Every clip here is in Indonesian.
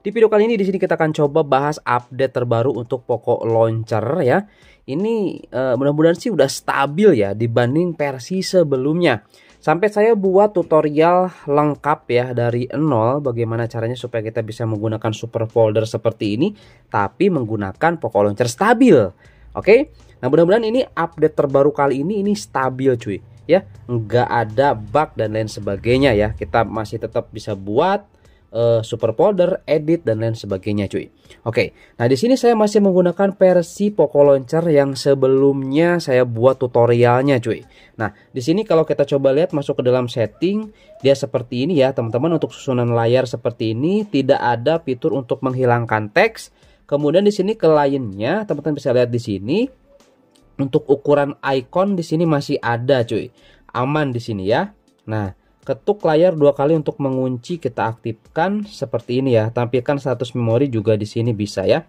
Di video kali ini di sini kita akan coba bahas update terbaru untuk Poco Launcher ya. Ini uh, mudah-mudahan sih udah stabil ya dibanding versi sebelumnya. Sampai saya buat tutorial lengkap ya dari nol bagaimana caranya supaya kita bisa menggunakan super folder seperti ini tapi menggunakan Poco Launcher stabil. Oke. Nah, mudah-mudahan ini update terbaru kali ini ini stabil cuy ya nggak ada bug dan lain sebagainya ya kita masih tetap bisa buat uh, super folder edit dan lain sebagainya cuy oke nah di sini saya masih menggunakan versi Poco Launcher yang sebelumnya saya buat tutorialnya cuy nah di sini kalau kita coba lihat masuk ke dalam setting dia seperti ini ya teman-teman untuk susunan layar seperti ini tidak ada fitur untuk menghilangkan teks kemudian di sini ke lainnya teman-teman bisa lihat di sini untuk ukuran icon di sini masih ada cuy. Aman di sini ya. Nah, ketuk layar dua kali untuk mengunci kita aktifkan seperti ini ya. Tampilkan status memori juga di sini bisa ya.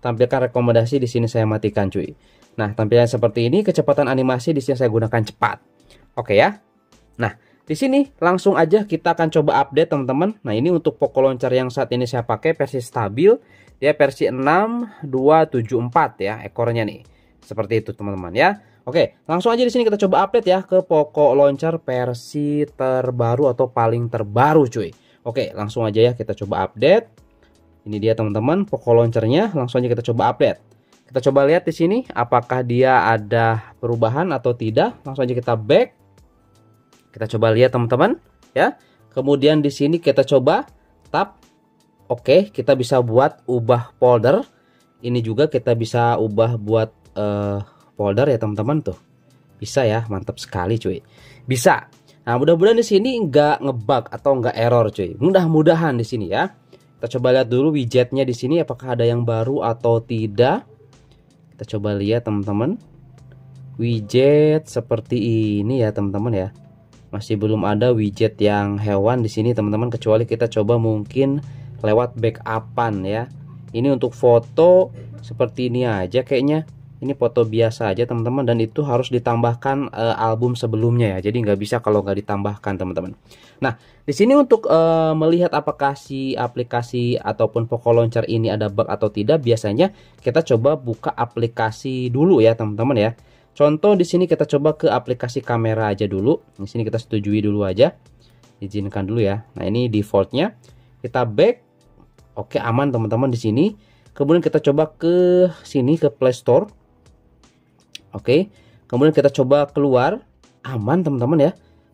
Tampilkan rekomendasi di sini saya matikan cuy. Nah, tampilan seperti ini, kecepatan animasi di sini saya gunakan cepat. Oke ya. Nah, di sini langsung aja kita akan coba update teman-teman. Nah, ini untuk poco launcher yang saat ini saya pakai versi stabil, dia ya, versi 6274 ya ekornya nih seperti itu teman-teman ya. Oke, langsung aja di sini kita coba update ya ke Poco Launcher versi terbaru atau paling terbaru cuy. Oke, langsung aja ya kita coba update. Ini dia teman-teman Poco Launchernya, langsung aja kita coba update. Kita coba lihat di sini apakah dia ada perubahan atau tidak. Langsung aja kita back. Kita coba lihat teman-teman ya. Kemudian di sini kita coba tap Oke, kita bisa buat ubah folder ini juga kita bisa ubah buat uh, folder ya teman-teman tuh. Bisa ya, mantap sekali cuy. Bisa. Nah, mudah-mudahan di sini nggak ngebug atau nggak error cuy. Mudah-mudahan di sini ya. Kita coba lihat dulu widgetnya di sini apakah ada yang baru atau tidak. Kita coba lihat teman-teman. Widget seperti ini ya teman-teman ya. Masih belum ada widget yang hewan di sini teman-teman kecuali kita coba mungkin lewat backupan ya. Ini untuk foto seperti ini aja kayaknya ini foto biasa aja teman-teman dan itu harus ditambahkan e, album sebelumnya ya jadi nggak bisa kalau nggak ditambahkan teman-teman nah di sini untuk e, melihat apakah si aplikasi ataupun Poco Launcher ini ada bug atau tidak biasanya kita coba buka aplikasi dulu ya teman-teman ya contoh di sini kita coba ke aplikasi kamera aja dulu di sini kita setujui dulu aja izinkan dulu ya nah ini defaultnya kita back oke aman teman-teman di sini kemudian kita coba ke sini ke Play Store Oke. Kemudian kita coba keluar, aman teman-teman ya.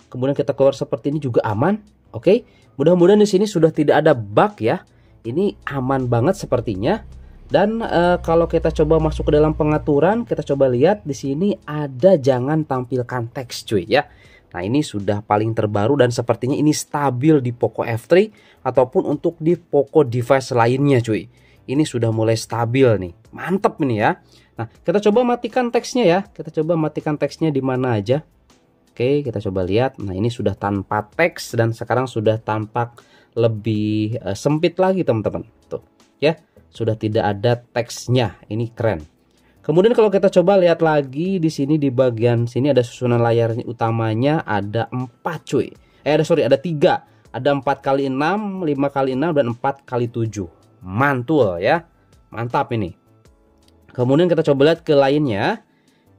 Kemudian kita keluar seperti ini juga aman. Oke. Mudah-mudahan di sini sudah tidak ada bug ya. Ini aman banget sepertinya. Dan e, kalau kita coba masuk ke dalam pengaturan, kita coba lihat di sini ada jangan tampilkan teks cuy ya. Nah ini sudah paling terbaru dan sepertinya ini stabil di Poco F3 ataupun untuk di Poco device lainnya cuy. Ini sudah mulai stabil nih, mantep ini ya. Nah, kita coba matikan teksnya ya. Kita coba matikan teksnya di mana aja. Oke, kita coba lihat. Nah, ini sudah tanpa teks dan sekarang sudah tampak lebih eh, sempit lagi, teman-teman. Tuh, ya. Sudah tidak ada teksnya. Ini keren. Kemudian kalau kita coba lihat lagi di sini di bagian sini ada susunan layar utamanya ada 4 cuy. Eh ada sorry ada 3. Ada 4 kali 6, 5 kali 6 dan 4 kali 7. Mantul ya. Mantap ini. Kemudian kita coba lihat ke lainnya.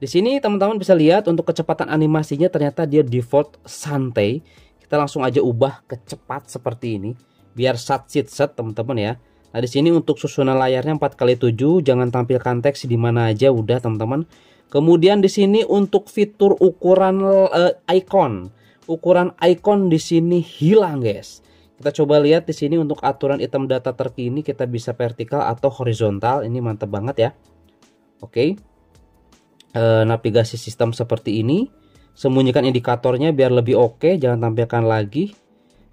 Di sini teman-teman bisa lihat untuk kecepatan animasinya ternyata dia default santai. Kita langsung aja ubah ke cepat seperti ini biar sat sit set teman-teman ya. Nah, di sini untuk susunan layarnya 4x7, jangan tampilkan teks di mana aja udah teman-teman. Kemudian di sini untuk fitur ukuran uh, icon. Ukuran icon di sini hilang, guys. Kita coba lihat di sini untuk aturan item data terkini kita bisa vertikal atau horizontal. Ini mantap banget ya. Oke. Okay. Uh, eh, navigasi sistem seperti ini. Sembunyikan indikatornya biar lebih oke, okay. jangan tampilkan lagi.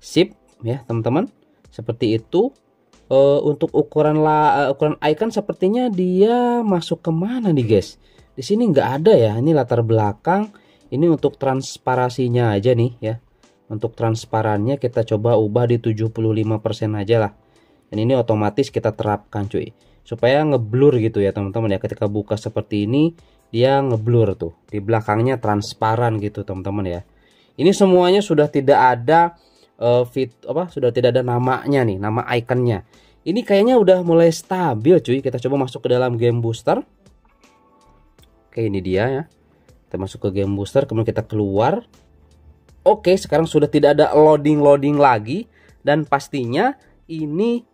Sip ya, teman-teman. Seperti itu. Uh, untuk ukuran la, uh, ukuran icon sepertinya dia masuk kemana nih, guys? Di sini nggak ada ya. Ini latar belakang. Ini untuk transparasinya aja nih ya. Untuk transparannya kita coba ubah di 75% aja lah. Dan ini otomatis kita terapkan cuy supaya ngeblur gitu ya teman-teman ya ketika buka seperti ini dia ngeblur tuh di belakangnya transparan gitu teman-teman ya ini semuanya sudah tidak ada uh, fit apa sudah tidak ada namanya nih nama ikonnya ini kayaknya udah mulai stabil cuy kita coba masuk ke dalam game booster oke ini dia ya kita masuk ke game booster kemudian kita keluar oke sekarang sudah tidak ada loading loading lagi dan pastinya ini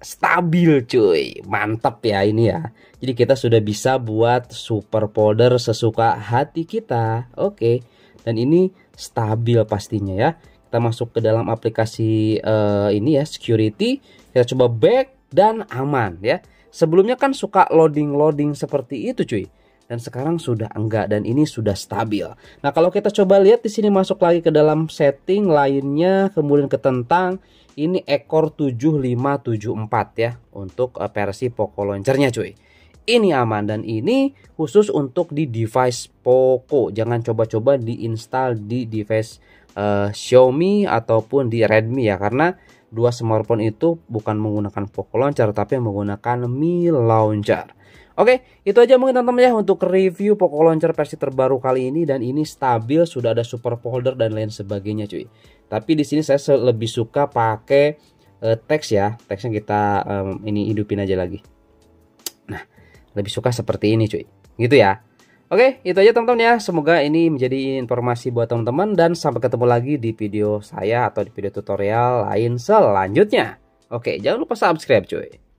stabil cuy mantap ya ini ya jadi kita sudah bisa buat super powder sesuka hati kita oke dan ini stabil pastinya ya kita masuk ke dalam aplikasi uh, ini ya security kita coba back dan aman ya sebelumnya kan suka loading-loading seperti itu cuy dan sekarang sudah enggak dan ini sudah stabil. Nah, kalau kita coba lihat di sini masuk lagi ke dalam setting lainnya kemudian ke tentang ini ekor 7574 ya untuk eh, versi Poco Launchernya cuy. Ini aman dan ini khusus untuk di device Poco. Jangan coba-coba diinstal di device uh, Xiaomi ataupun di Redmi ya karena dua smartphone itu bukan menggunakan Poco Launcher tapi menggunakan Mi Launcher. Oke, itu aja mungkin teman-teman ya untuk review Poco Launcher versi terbaru kali ini dan ini stabil, sudah ada super folder dan lain sebagainya cuy. Tapi di sini saya lebih suka pakai uh, teks ya. Teksnya kita um, ini hidupin aja lagi. Nah, lebih suka seperti ini cuy. Gitu ya. Oke, itu aja teman-teman ya. Semoga ini menjadi informasi buat teman-teman dan sampai ketemu lagi di video saya atau di video tutorial lain selanjutnya. Oke, jangan lupa subscribe cuy.